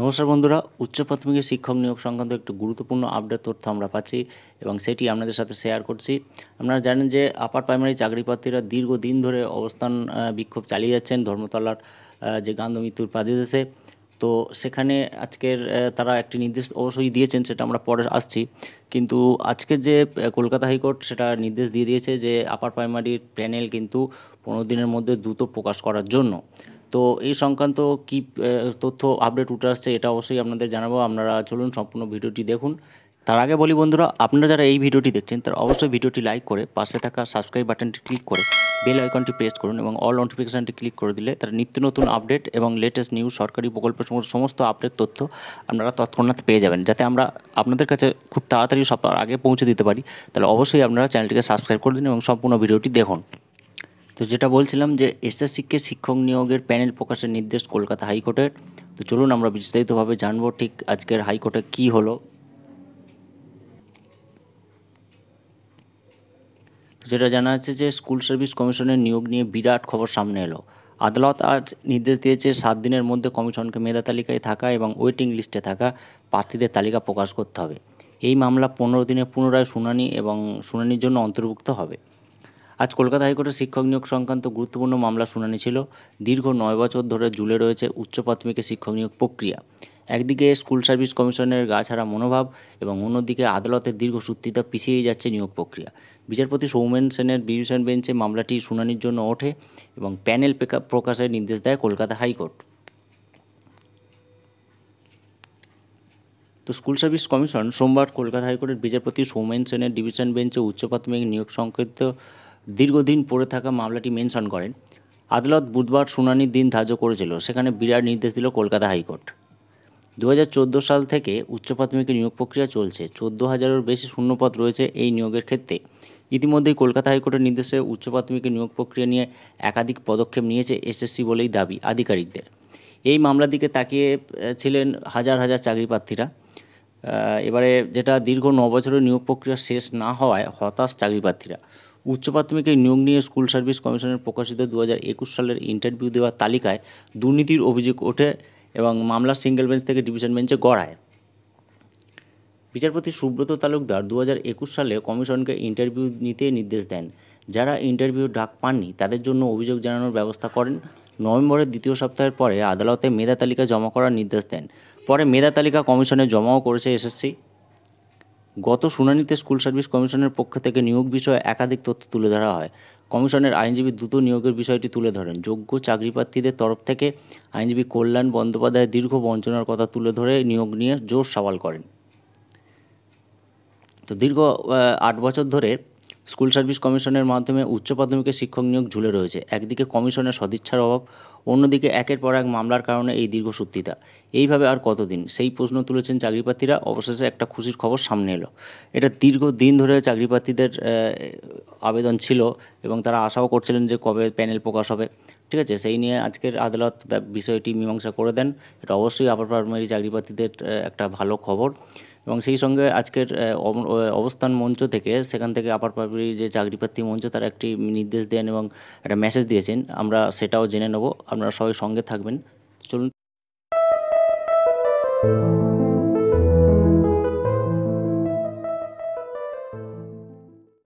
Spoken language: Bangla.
নমস্কার বন্ধুরা উচ্চ প্রাথমিকের শিক্ষক নিয়োগ সংক্রান্ত একটি গুরুত্বপূর্ণ আপডেট তথ্য আমরা পাচ্ছি এবং সেটি আপনাদের সাথে শেয়ার করছি আপনারা জানেন যে আপার প্রাইমারি চাকরি প্রার্থীরা দীর্ঘদিন ধরে অবস্থান বিক্ষোভ চালিয়ে যাচ্ছেন ধর্মতলার যে গান্ধ মৃত্যুর প্রাদেশে তো সেখানে আজকের তারা একটি নির্দেশ অবশ্যই দিয়েছেন সেটা আমরা পরে আসছি কিন্তু আজকে যে কলকাতা হাইকোর্ট সেটা নির্দেশ দিয়ে দিয়েছে যে আপার প্রাইমারির প্যানেল কিন্তু পনেরো দিনের মধ্যে দ্রুত প্রকাশ করার জন্য তো এই সংক্রান্ত কি তথ্য আপডেট উঠে আসছে এটা অবশ্যই আপনাদের জানাবো আপনারা চলুন সম্পূর্ণ ভিডিওটি দেখুন তার আগে বলি বন্ধুরা আপনারা যারা এই ভিডিওটি দেখছেন তারা অবশ্যই ভিডিওটি লাইক করে পাশে থাকা সাবস্ক্রাইব বাটনটি ক্লিক করে বেল আইকনটি প্রেস করুন এবং অল নোটিফিকেশানটি ক্লিক করে দিলে তারা নিত্য নতুন আপডেট এবং লেটেস্ট নিউজ সরকারি প্রকল্পের সমস্ত আপডেট তথ্য আপনারা তৎক্ষণাৎ পেয়ে যাবেন যাতে আমরা আপনাদের কাছে খুব তাড়াতাড়ি সব আগে পৌঁছে দিতে পারি তাহলে অবশ্যই আপনারা চ্যানেলটিকে সাবস্ক্রাইব করে দিন এবং সম্পূর্ণ ভিডিওটি দেখুন তো যেটা বলছিলাম যে এসএসসিকে শিক্ষক নিয়োগের প্যানেল প্রকাশের নির্দেশ কলকাতা হাইকোর্টের তো চলুন আমরা বিস্তারিতভাবে জানবো ঠিক আজকের হাইকোর্টে কি হলো যেটা জানা যাচ্ছে যে স্কুল সার্ভিস কমিশনের নিয়োগ নিয়ে বিরাট খবর সামনে এলো আদালত আজ নির্দেশ দিয়েছে সাত দিনের মধ্যে কমিশনকে মেধা তালিকায় থাকা এবং ওয়েটিং লিস্টে থাকা প্রার্থীদের তালিকা প্রকাশ করতে হবে এই মামলা পনেরো দিনে পুনরায় শুনানি এবং শুনানির জন্য অন্তর্ভুক্ত হবে আজ কলকাতা হাইকোর্টের শিক্ষক নিয়োগ সংক্রান্ত গুরুত্বপূর্ণ মামলা শুনানি ছিল দীর্ঘ নয় বছর ধরে জুলে রয়েছে উচ্চ প্রাথমিকের শিক্ষক নিয়োগ প্রক্রিয়া একদিকে স্কুল সার্ভিস কমিশনের গা ছাড়া মনোভাব এবং অন্যদিকে আদালতের দীর্ঘ সূত্রিতা পিছিয়েই যাচ্ছে নিয়োগ প্রক্রিয়া বিচারপতি সৌমেন সেনের ডিভিশন বেঞ্চে মামলাটি শুনানির জন্য ওঠে এবং প্যানেল প্রকাশের নির্দেশ দেয় কলকাতা হাইকোর্ট তো স্কুল সার্ভিস কমিশন সোমবার কলকাতা হাইকোর্টের বিচারপতি সৌমেন সেনের ডিভিশন বেঞ্চে উচ্চ প্রাথমিক নিয়োগ সংক্রান্ত দীর্ঘদিন পড়ে থাকা মামলাটি মেনশন করেন আদালত বুধবার শুনানির দিন ধার্য করেছিল সেখানে বিরাট নির্দেশ দিল কলকাতা হাইকোর্ট দু সাল থেকে উচ্চ প্রাথমিকের নিয়োগ প্রক্রিয়া চলছে চোদ্দ হাজারের বেশি শূন্যপদ রয়েছে এই নিয়োগের ক্ষেত্রে ইতিমধ্যেই কলকাতা হাইকোর্টের নির্দেশে উচ্চ প্রাথমিকের নিয়োগ প্রক্রিয়া নিয়ে একাধিক পদক্ষেপ নিয়েছে এসএসসি বলেই দাবি আধিকারিকদের এই মামলার দিকে তাকিয়ে ছিলেন হাজার হাজার চাকরি প্রার্থীরা এবারে যেটা দীর্ঘ ন বছরের নিয়োগ প্রক্রিয়া শেষ না হওয়ায় হতাশ চাকরি প্রার্থীরা উচ্চ প্রাথমিকের নিয়োগ নিয়ে স্কুল সার্ভিস কমিশনের প্রকাশিত দু সালের ইন্টারভিউ দেওয়ার তালিকায় দুর্নীতির অভিযোগ ওঠে এবং মামলা সিঙ্গেল বেঞ্চ থেকে ডিভিশন বেঞ্চে গড়ায় বিচারপতি সুব্রত তালুকদার দু সালে কমিশনকে ইন্টারভিউ নিতে নির্দেশ দেন যারা ইন্টারভিউ ডাক পাননি তাদের জন্য অভিযোগ জানানোর ব্যবস্থা করেন নভেম্বরের দ্বিতীয় সপ্তাহের পরে আদালতে মেধা তালিকা জমা করার নির্দেশ দেন পরে মেধা তালিকা কমিশনে জমাও করেছে এসএসসি গত শুনানিতে স্কুল সার্ভিস কমিশনের পক্ষ থেকে নিয়োগ বিষয়ে একাধিক তথ্য তুলে ধরা হয় কমিশনের আইনজীবী দ্রুত নিয়োগের বিষয়টি তুলে ধরেন যোগ্য চাকরিপ্রার্থীদের তরফ থেকে আইনজীবী কল্যাণ বন্দ্যোপাধ্যায় দীর্ঘ বঞ্চনার কথা তুলে ধরে নিয়োগ নিয়ে জোর সওয়াল করেন তো দীর্ঘ আট বছর ধরে স্কুল সার্ভিস কমিশনের মাধ্যমে উচ্চ প্রাথমিকের শিক্ষক নিয়োগ ঝুলে রয়েছে একদিকে কমিশনের সদিচ্ছার অভাব অন্যদিকে একের পর এক মামলার কারণে এই দীর্ঘ সত্যিতা এইভাবে আর কতদিন সেই প্রশ্ন তুলেছেন চাকরিপ্রার্থীরা অবশেষে একটা খুশির খবর সামনে এলো এটা দীর্ঘ দিন ধরে চাকরিপ্রার্থীদের আবেদন ছিল এবং তারা আশাও করছিলেন যে কবে প্যানেল প্রকাশ হবে ঠিক আছে সেই নিয়ে আজকের আদালত বিষয়টি মীমাংসা করে দেন এটা অবশ্যই আপার প্রাইমারি চাকরিপ্রার্থীদের একটা ভালো খবর এবং সেই সঙ্গে আজকের অবস্থান মঞ্চ থেকে সেখান থেকে আপার পাপড়ি যে চাকরি প্রার্থী মঞ্চ তারা একটি নির্দেশ দেন এবং একটা মেসেজ দিয়েছেন আমরা সেটাও জেনে নেব আপনারা সবাই সঙ্গে থাকবেন চলুন